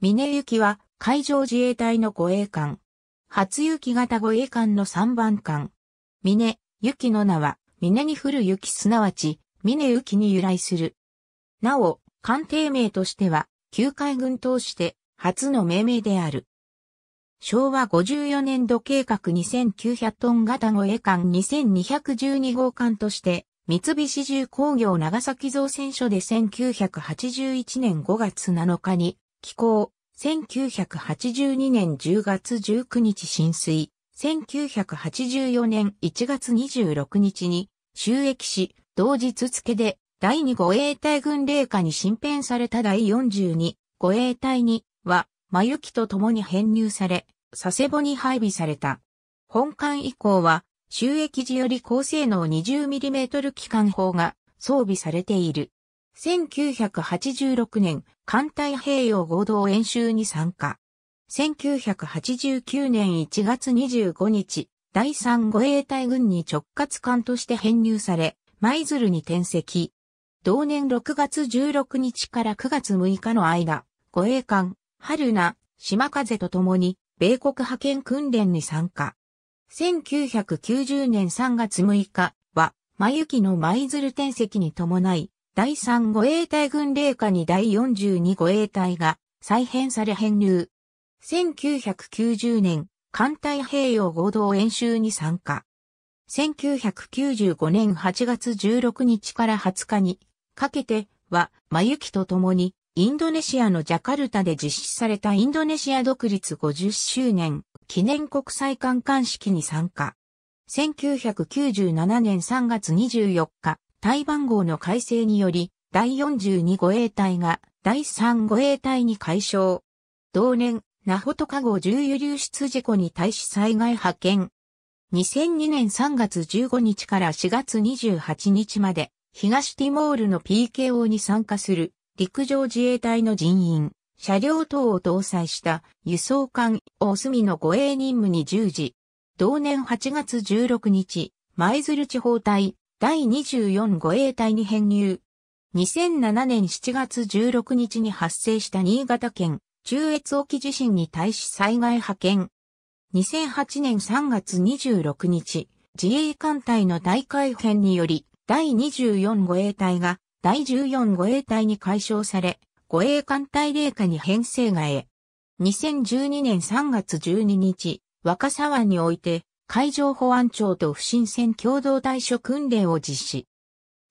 峰行きは海上自衛隊の護衛艦。初雪型護衛艦の3番艦。峰、雪の名は、峰に降る雪すなわち、峰雪に由来する。なお、艦艇名としては、旧海軍として初の命名である。昭和54年度計画2900トン型護衛艦2212号艦として、三菱重工業長崎造船所で1981年5月7日に気候、1982年10月19日浸水、1984年1月26日に収益し、同日付で第2護衛隊軍令下に新編された第42護衛隊には、真雪と共に編入され、佐世保に配備された。本艦以降は、収益時より高性能 20mm 機関砲が装備されている。1986年、艦隊平洋合同演習に参加。1989年1月25日、第3護衛隊軍に直轄艦として編入され、舞鶴に転籍。同年6月16日から9月6日の間、護衛艦、春名、島風と共に、米国派遣訓練に参加。1990年3月6日は、真雪の舞鶴転籍に伴い、第3護衛隊軍令下に第42護衛隊が再編され編入。1990年、艦隊兵用合同演習に参加。1995年8月16日から20日にかけては、真雪と共に、インドネシアのジャカルタで実施されたインドネシア独立50周年記念国際観艦式に参加。1997年3月24日、対番号の改正により、第42護衛隊が第3護衛隊に解消。同年、ナホトカ号重油流出事故に対し災害派遣。2002年3月15日から4月28日まで、東ティモールの PKO に参加する陸上自衛隊の人員、車両等を搭載した輸送艦大隅の護衛任務に従事。同年8月16日、舞鶴地方隊第24護衛隊に編入。2007年7月16日に発生した新潟県中越沖地震に対し災害派遣。2008年3月26日、自衛艦隊の大改編により、第24護衛隊が第14護衛隊に解消され、護衛艦隊霊下に編成がえ。2012年3月12日、若狭湾において、海上保安庁と不審船共同対処訓練を実施。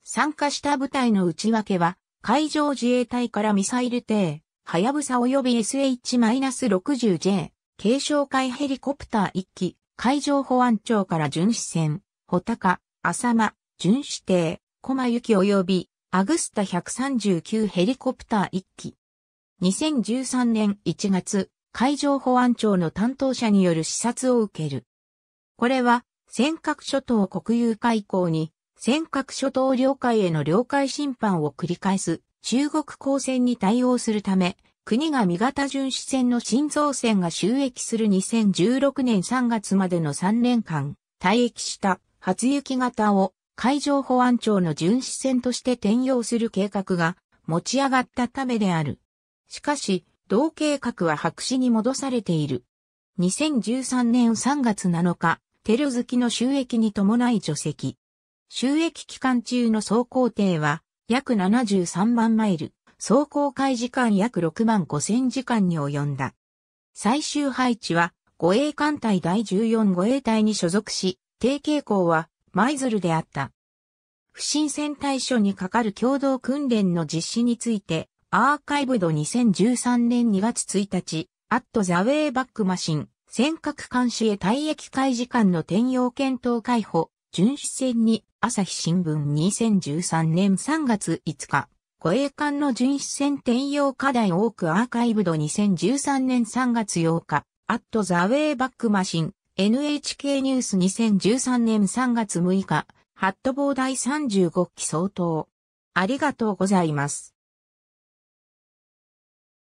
参加した部隊の内訳は、海上自衛隊からミサイル艇、はやぶさ及び SH-60J、軽障海ヘリコプター1機、海上保安庁から巡視船、ホタカ、浅間、巡視艇、コマユキ及び、アグスタ139ヘリコプター1機。2013年1月、海上保安庁の担当者による視察を受ける。これは、尖閣諸島国有海溝に、尖閣諸島領海への領海侵犯を繰り返す中国公船に対応するため、国が味型巡視船の新造船が収益する2016年3月までの3年間、退役した初雪型を海上保安庁の巡視船として転用する計画が持ち上がったためである。しかし、同計画は白紙に戻されている。2013年3月7日、テル好きの収益に伴い除籍。収益期間中の走行程は約73万マイル、走行開時間約6万5 0 0 0時間に及んだ。最終配置は護衛艦隊第14護衛隊に所属し、低傾向は舞鶴であった。不審船対処にかかる共同訓練の実施について、アーカイブド2013年2月1日、アットザウェイバックマシン、尖閣監視へ退役開時間の転用検討解放、巡視船に、朝日新聞2013年3月5日、護衛艦の巡視船転用課題多くアーカイブド2013年3月8日、アットザウェイバックマシン、NHK ニュース2013年3月6日、ハットボー第35期相当。ありがとうございます。